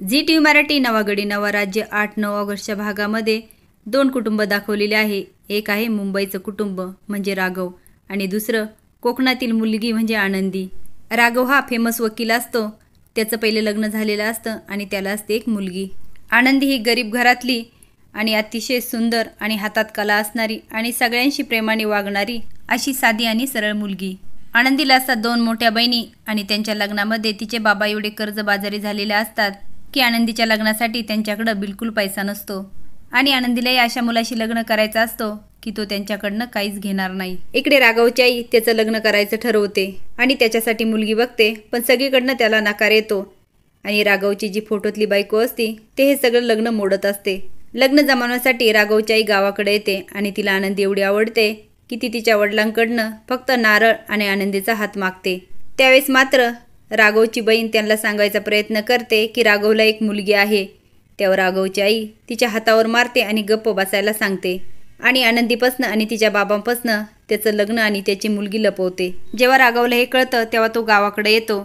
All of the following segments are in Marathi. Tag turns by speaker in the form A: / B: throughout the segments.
A: झी टी व्ही मराठी नवागडी नवा राज्य आठ नऊ ऑगस्टच्या भागामध्ये दोन कुटुंब दाखवलेले आहे एक आहे मुंबईचं कुटुंब म्हणजे राघव आणि दुसरं कोकणातील मुलगी म्हणजे आनंदी राघव हा फेमस वकील असतो त्याचं पहिले लग्न झालेलं असतं आणि त्याला असते एक मुलगी आनंदी ही गरीब घरातली आणि अतिशय सुंदर आणि हातात कला असणारी आणि सगळ्यांशी प्रेमाने वागणारी अशी साधी आणि सरळ मुलगी आनंदीला असतात दोन मोठ्या बहिणी आणि त्यांच्या लग्नामध्ये तिचे बाबा एवढे कर्जबाजारी झालेले असतात की आनंदीच्या लग्नासाठी त्यांच्याकडं बिलकुल पैसा नसतो आणि आनंदीलाही अशा मुलाशी लग्न करायचा असतो की तो त्यांच्याकडनं काहीच घेणार नाही इकडे राघवच्याई आई त्याचं लग्न करायचं ठरवते आणि त्याच्यासाठी मुलगी बघते पण सगळीकडनं त्याला नाकार येतो आणि राघवची जी फोटोतली बायको असती ते हे सगळं लग्न मोडत असते लग्न जमावण्यासाठी राघवची आई गावाकडे येते आणि तिला आनंदी एवढी आवडते की ती तिच्या वडिलांकडनं फक्त नारळ आणि आनंदीचा हात मागते त्यावेळेस मात्र राघवची बहीण त्यांना सांगायचा प्रयत्न करते की राघवला एक मुलगी आहे तेव्हा राघवची आई तिच्या हातावर मारते आणि गप्प बसायला सांगते आणि आनंदीपासनं आणि तिच्या बाबांपासनं त्याचं लग्न आणि त्याची मुलगी लपवते जेव्हा राघवला हे कळतं तेव्हा तो गावाकडे येतो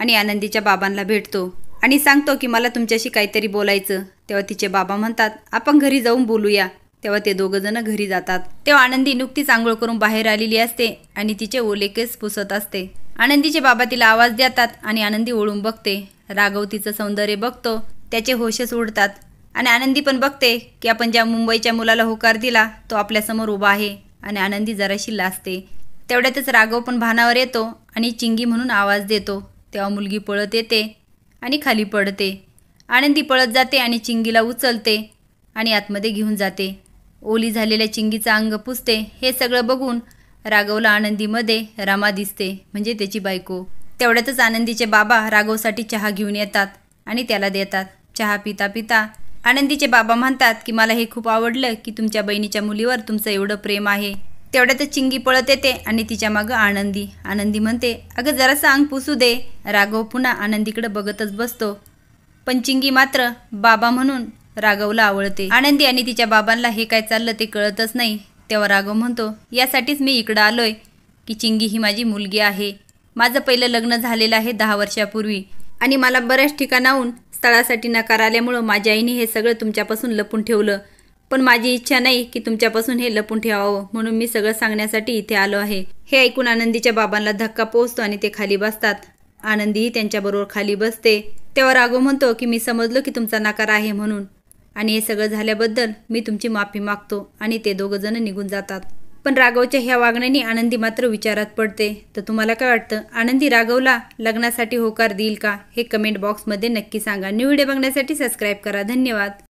A: आणि आनंदीच्या बाबांना भेटतो आणि सांगतो की मला तुमच्याशी काहीतरी बोलायचं तेव्हा तिचे बाबा म्हणतात आपण घरी जाऊन बोलूया तेव्हा ते जण घरी जातात तेव्हा आनंदी नुकतीच आंघोळ करून बाहेर आलेली असते आणि तिचे ओले केस पुसत असते आनंदीचे बाबा तिला आवाज देतात आणि आनंदी ओळून बघते राघव तिचं सौंदर्य बघतो त्याचे होशच उडतात आणि आनंदी पण बघते की आपण ज्या मुंबईच्या मुलाला होकार दिला तो आपल्यासमोर उभा आहे आणि आनंदी जराशी लाजते तेवढ्यातच राघव पण भानावर येतो आणि चिंगी म्हणून आवाज देतो तेव्हा मुलगी पळत येते आणि खाली पडते आनंदी पळत जाते आणि चिंगीला उचलते आणि आतमध्ये घेऊन जाते ओली झालेल्या चिंगीचं अंग पुसते हे सगळं बघून राघवला आनंदीमध्ये रमा दिसते म्हणजे त्याची बायको तेवढ्यातच आनंदीचे बाबा राघवसाठी चहा घेऊन येतात आणि त्याला देतात चहा पिता पिता आनंदीचे बाबा म्हणतात की मला हे खूप आवडलं की तुमच्या बहिणीच्या मुलीवर तुमचं एवढं प्रेम आहे तेवढ्यातच चिंगी पळत येते आणि तिच्या मागं आनंदी आनंदी म्हणते अगं जरासं अंग पुसू दे राघव पुन्हा आनंदीकडे बघतच बसतो पण चिंगी मात्र बाबा म्हणून राघवला आवडते आनंदी आणि तिच्या बाबांना हे काय चाललं ते कळतच नाही तेव्हा राघव म्हणतो यासाठीच मी इकडं आलोय की चिंगी ही माझी मुलगी आहे माझं पहिलं लग्न झालेलं आहे दहा वर्षापूर्वी आणि मला बऱ्याच ठिकाणाहून स्थळासाठी नकार आल्यामुळं माझ्या आईने हे सगळं तुमच्यापासून लपून ठेवलं पण माझी इच्छा नाही की तुमच्यापासून हे लपून ठेवावं म्हणून मी सगळं सांगण्यासाठी इथे आलो आहे हे ऐकून आनंदीच्या बाबांना धक्का पोहोचतो आणि ते खाली बसतात आनंदीही त्यांच्याबरोबर खाली बसते तेव्हा राघव म्हणतो की मी समजलो की तुमचा नकार आहे म्हणून आणि हे सगळं झाल्याबद्दल मी तुमची माफी मागतो आणि ते दोघंजणं निघून जातात पण राघवच्या ह्या वागण्याने आनंदी मात्र विचारात पडते तर तुम्हाला काय वाटतं आनंदी राघवला लग्नासाठी होकार देईल का हे कमेंट बॉक्समध्ये नक्की सांगा न्यू व्हिडिओ बघण्यासाठी सबस्क्राईब करा धन्यवाद